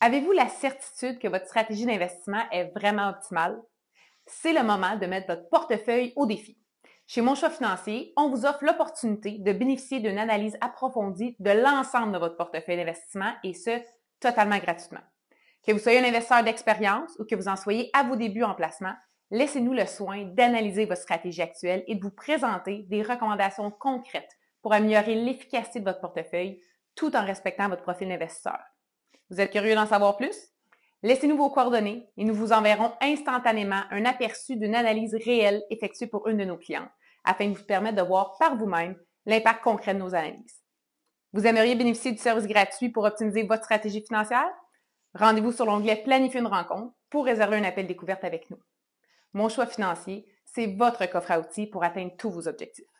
Avez-vous la certitude que votre stratégie d'investissement est vraiment optimale? C'est le moment de mettre votre portefeuille au défi. Chez Mon Choix Financier, on vous offre l'opportunité de bénéficier d'une analyse approfondie de l'ensemble de votre portefeuille d'investissement et ce, totalement gratuitement. Que vous soyez un investisseur d'expérience ou que vous en soyez à vos débuts en placement, laissez-nous le soin d'analyser votre stratégie actuelle et de vous présenter des recommandations concrètes pour améliorer l'efficacité de votre portefeuille tout en respectant votre profil d'investisseur. Vous êtes curieux d'en savoir plus? Laissez-nous vos coordonnées et nous vous enverrons instantanément un aperçu d'une analyse réelle effectuée pour une de nos clients, afin de vous permettre de voir par vous-même l'impact concret de nos analyses. Vous aimeriez bénéficier du service gratuit pour optimiser votre stratégie financière? Rendez-vous sur l'onglet Planifier une rencontre pour réserver un appel découverte avec nous. Mon choix financier, c'est votre coffre à outils pour atteindre tous vos objectifs.